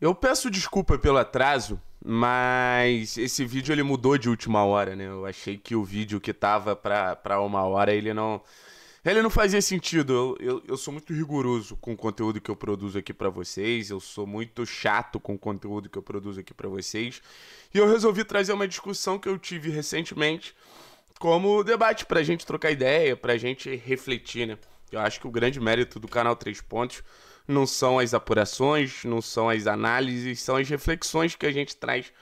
Eu peço desculpa pelo atraso, mas esse vídeo ele mudou de última hora, né? Eu achei que o vídeo que tava pra, pra uma hora, ele não. Ele não fazia sentido. Eu, eu, eu sou muito rigoroso com o conteúdo que eu produzo aqui para vocês. Eu sou muito chato com o conteúdo que eu produzo aqui para vocês. E eu resolvi trazer uma discussão que eu tive recentemente como debate pra gente trocar ideia, pra gente refletir, né? Eu acho que o grande mérito do canal Três Pontos não são as apurações, não são as análises, são as reflexões que a gente traz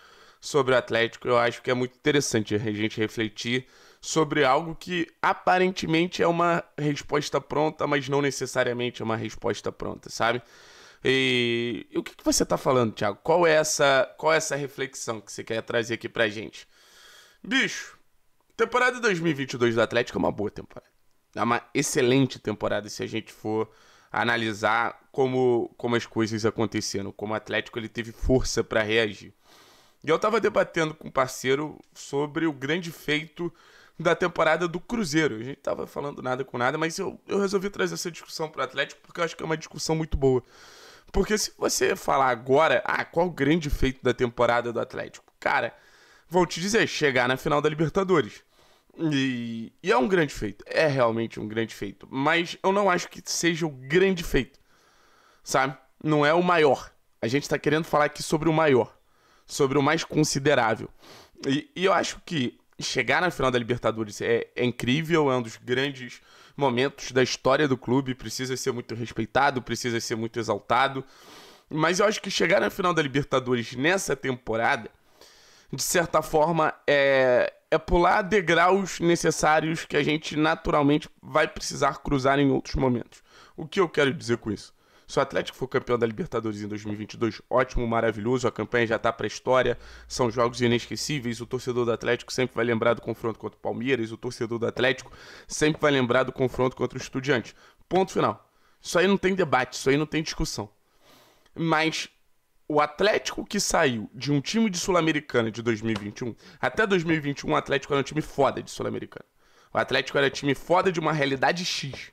sobre o Atlético. Eu acho que é muito interessante a gente refletir sobre algo que aparentemente é uma resposta pronta, mas não necessariamente é uma resposta pronta, sabe? E, e o que, que você está falando, Thiago? Qual é essa, qual é essa reflexão que você quer trazer aqui pra gente? Bicho, temporada 2022 do Atlético é uma boa temporada. É uma excelente temporada se a gente for analisar como, como as coisas aconteceram, como o Atlético ele teve força para reagir. E eu estava debatendo com um parceiro sobre o grande feito da temporada do Cruzeiro. A gente estava falando nada com nada, mas eu, eu resolvi trazer essa discussão para o Atlético porque eu acho que é uma discussão muito boa. Porque se você falar agora, ah, qual o grande feito da temporada do Atlético? Cara, vou te dizer, chegar na final da Libertadores. E, e, é um grande feito. É realmente um grande feito. Mas eu não acho que seja o grande feito. Sabe? Não é o maior. A gente tá querendo falar aqui sobre o maior. Sobre o mais considerável. E, e eu acho que chegar na final da Libertadores é, é incrível, é um dos grandes momentos da história do clube. Precisa ser muito respeitado, precisa ser muito exaltado. Mas eu acho que chegar na final da Libertadores nessa temporada, de certa forma, é, é pular degraus necessários que a gente naturalmente vai precisar cruzar em outros momentos. O que eu quero dizer com isso? Se o Atlético for campeão da Libertadores em 2022, ótimo, maravilhoso, a campanha já está para a história, são jogos inesquecíveis, o torcedor do Atlético sempre vai lembrar do confronto contra o Palmeiras, o torcedor do Atlético sempre vai lembrar do confronto contra o Estudiantes. Ponto final. Isso aí não tem debate, isso aí não tem discussão. Mas o Atlético que saiu de um time de Sul-Americana de 2021, até 2021 o Atlético era um time foda de Sul-Americana. O Atlético era um time foda de uma realidade X.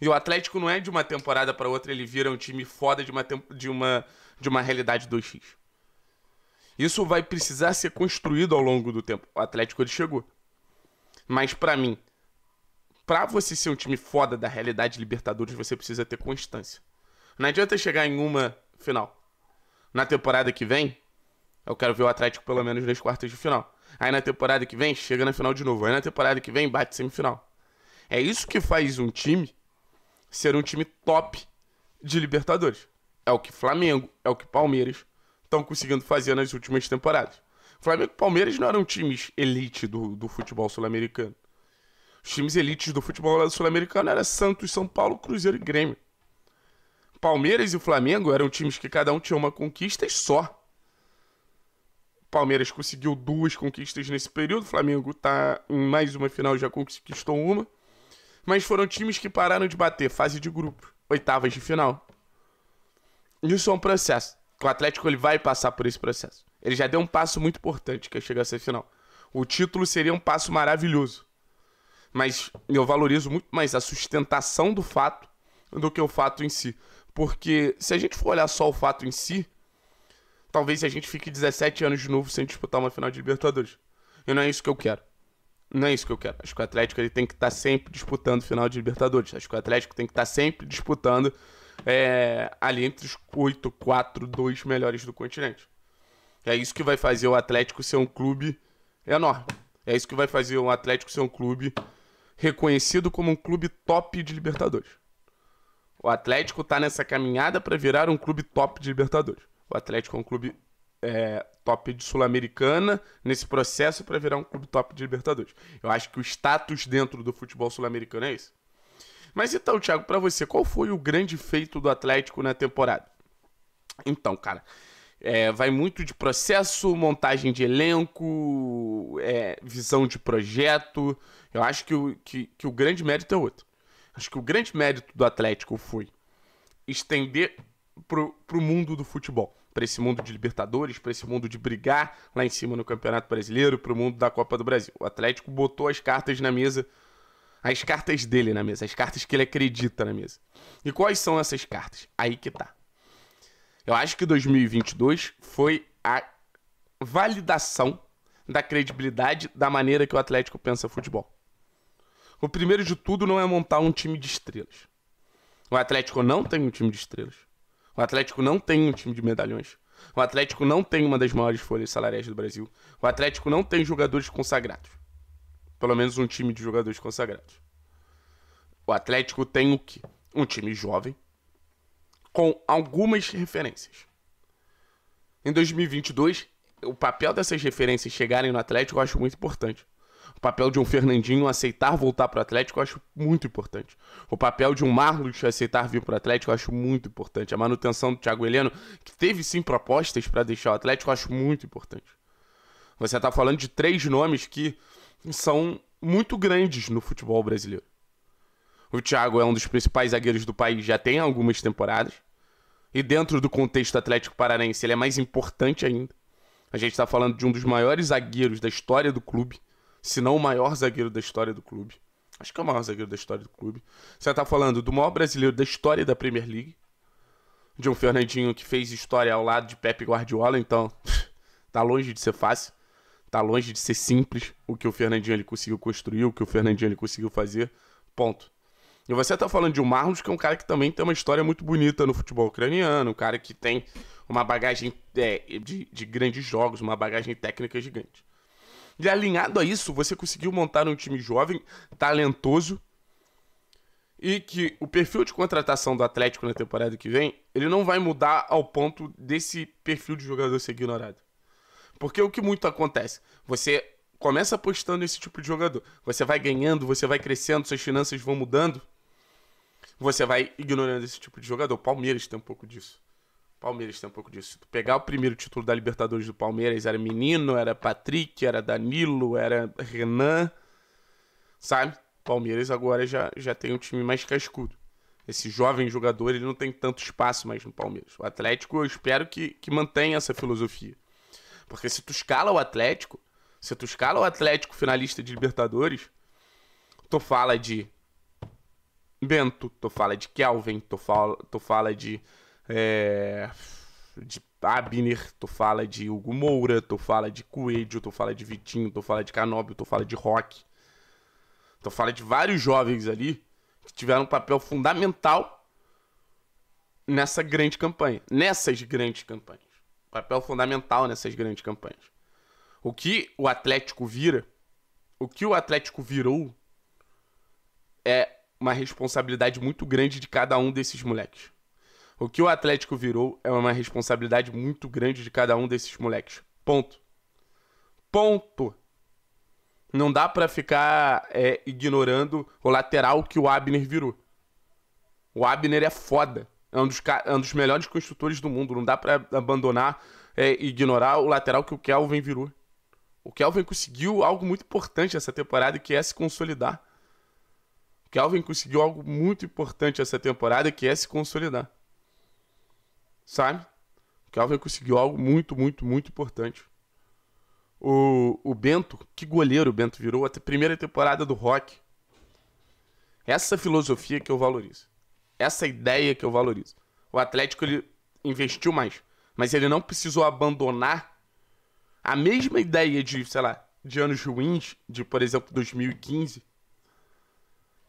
E o Atlético não é de uma temporada para outra, ele vira um time foda de uma, de uma, de uma realidade 2X. Isso vai precisar ser construído ao longo do tempo. O Atlético ele chegou. Mas para mim, para você ser um time foda da realidade Libertadores, você precisa ter constância. Não adianta chegar em uma final na temporada que vem, eu quero ver o Atlético pelo menos nas quartas de final. Aí na temporada que vem, chega na final de novo. Aí na temporada que vem, bate semifinal. É isso que faz um time ser um time top de Libertadores. É o que Flamengo, é o que Palmeiras estão conseguindo fazer nas últimas temporadas. Flamengo e Palmeiras não eram times elite do, do futebol sul-americano. Os times elites do futebol sul-americano eram Santos, São Paulo, Cruzeiro e Grêmio. Palmeiras e o Flamengo eram times que cada um tinha uma conquista e só. Palmeiras conseguiu duas conquistas nesse período, Flamengo está em mais uma final já conquistou uma. Mas foram times que pararam de bater fase de grupo, oitavas de final. Isso é um processo. O Atlético ele vai passar por esse processo. Ele já deu um passo muito importante, que é chegar a ser final. O título seria um passo maravilhoso. Mas eu valorizo muito mais a sustentação do fato do que o fato em si. Porque se a gente for olhar só o fato em si, talvez a gente fique 17 anos de novo sem disputar uma final de Libertadores. E não é isso que eu quero. Não é isso que eu quero. Acho que o Atlético ele tem que estar tá sempre disputando final de Libertadores. Acho que o Atlético tem que estar tá sempre disputando é, ali entre os 8, 4, 2 melhores do continente. É isso que vai fazer o Atlético ser um clube enorme. É isso que vai fazer o Atlético ser um clube reconhecido como um clube top de Libertadores. O Atlético está nessa caminhada para virar um clube top de Libertadores. O Atlético é um clube é, top de Sul-Americana nesse processo para virar um clube top de Libertadores. Eu acho que o status dentro do futebol sul-americano é esse. Mas então, Thiago, para você, qual foi o grande feito do Atlético na temporada? Então, cara, é, vai muito de processo, montagem de elenco, é, visão de projeto. Eu acho que o, que, que o grande mérito é outro. Acho que o grande mérito do Atlético foi estender pro, pro mundo do futebol. Para esse mundo de Libertadores, para esse mundo de brigar lá em cima no Campeonato Brasileiro, para o mundo da Copa do Brasil. O Atlético botou as cartas na mesa, as cartas dele na mesa, as cartas que ele acredita na mesa. E quais são essas cartas? Aí que tá. Eu acho que 2022 foi a validação da credibilidade da maneira que o Atlético pensa futebol. O primeiro de tudo não é montar um time de estrelas. O Atlético não tem um time de estrelas. O Atlético não tem um time de medalhões. O Atlético não tem uma das maiores folhas salariais do Brasil. O Atlético não tem jogadores consagrados. Pelo menos um time de jogadores consagrados. O Atlético tem o quê? Um time jovem com algumas referências. Em 2022, o papel dessas referências chegarem no Atlético eu acho muito importante o papel de um Fernandinho aceitar voltar para o Atlético eu acho muito importante. O papel de um Marlos aceitar vir para o Atlético eu acho muito importante. A manutenção do Thiago Heleno, que teve sim propostas para deixar o Atlético, eu acho muito importante. Você está falando de três nomes que são muito grandes no futebol brasileiro. O Thiago é um dos principais zagueiros do país, já tem algumas temporadas. E dentro do contexto Atlético Paranaense, ele é mais importante ainda. A gente está falando de um dos maiores zagueiros da história do clube se não o maior zagueiro da história do clube. Acho que é o maior zagueiro da história do clube. Você está falando do maior brasileiro da história da Premier League. De um Fernandinho que fez história ao lado de Pepe Guardiola, então tá longe de ser fácil. Tá longe de ser simples o que o Fernandinho ele conseguiu construir, o que o Fernandinho ele conseguiu fazer. Ponto. E você tá falando de um Marlos, que é um cara que também tem uma história muito bonita no futebol ucraniano, um cara que tem uma bagagem é, de, de grandes jogos, uma bagagem técnica gigante. E alinhado a isso, você conseguiu montar um time jovem, talentoso, e que o perfil de contratação do Atlético na temporada que vem, ele não vai mudar ao ponto desse perfil de jogador ser ignorado. Porque o que muito acontece? Você começa apostando nesse tipo de jogador. Você vai ganhando, você vai crescendo, suas finanças vão mudando. Você vai ignorando esse tipo de jogador. O Palmeiras tem um pouco disso. Palmeiras tem um pouco disso. Pegar o primeiro título da Libertadores do Palmeiras era menino, era Patrick, era Danilo, era Renan. Sabe? Palmeiras agora já, já tem um time mais cascudo. Esse jovem jogador ele não tem tanto espaço mais no Palmeiras. O Atlético, eu espero que, que mantenha essa filosofia. Porque se tu escala o Atlético, se tu escala o Atlético finalista de Libertadores, tu fala de Bento, tu fala de Kelvin, tu fala, tu fala de é, de Abner, tu fala de Hugo Moura, tu fala de Coelho, tu fala de Vitinho, tu fala de Canóbio, tu fala de Rock. Tu fala de vários jovens ali que tiveram um papel fundamental nessa grande campanha, nessas grandes campanhas. Papel fundamental nessas grandes campanhas. O que o Atlético vira, o que o Atlético virou é uma responsabilidade muito grande de cada um desses moleques. O que o Atlético virou é uma responsabilidade muito grande de cada um desses moleques. Ponto. Ponto. Não dá para ficar é, ignorando o lateral que o Abner virou. O Abner é foda. É um dos, é um dos melhores construtores do mundo. Não dá para abandonar é, ignorar o lateral que o Kelvin virou. O Kelvin conseguiu algo muito importante essa temporada, que é se consolidar. O Kelvin conseguiu algo muito importante essa temporada, que é se consolidar sabe? O Calvin conseguiu algo muito, muito, muito importante. O, o Bento, que goleiro o Bento virou, a primeira temporada do rock. Essa filosofia que eu valorizo. Essa ideia que eu valorizo. O Atlético ele investiu mais, mas ele não precisou abandonar a mesma ideia de, sei lá, de anos ruins, de por exemplo 2015,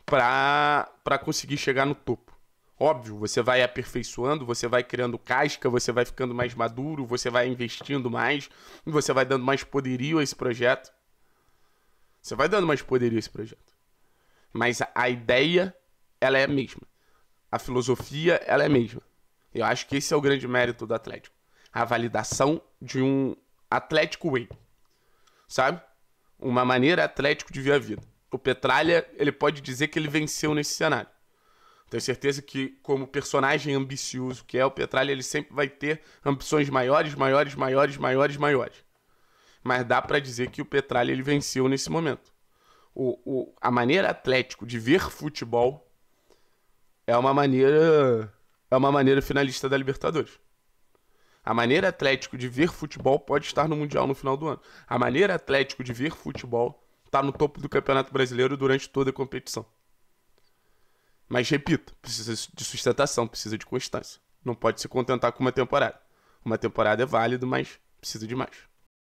para para conseguir chegar no topo. Óbvio, você vai aperfeiçoando, você vai criando casca, você vai ficando mais maduro, você vai investindo mais, você vai dando mais poderio a esse projeto. Você vai dando mais poderio a esse projeto. Mas a ideia, ela é a mesma. A filosofia, ela é a mesma. Eu acho que esse é o grande mérito do Atlético. A validação de um Atlético Way. Sabe? Uma maneira Atlético de ver a vida. O Petralha, ele pode dizer que ele venceu nesse cenário. Tenho certeza que, como personagem ambicioso que é o Petralha, ele sempre vai ter ambições maiores, maiores, maiores, maiores, maiores. Mas dá para dizer que o Petralha ele venceu nesse momento. O, o, a maneira atlético de ver futebol é uma maneira é uma maneira finalista da Libertadores. A maneira atlético de ver futebol pode estar no Mundial no final do ano. A maneira atlético de ver futebol está no topo do Campeonato Brasileiro durante toda a competição. Mas repito, precisa de sustentação, precisa de constância. Não pode se contentar com uma temporada. Uma temporada é válido, mas precisa de mais.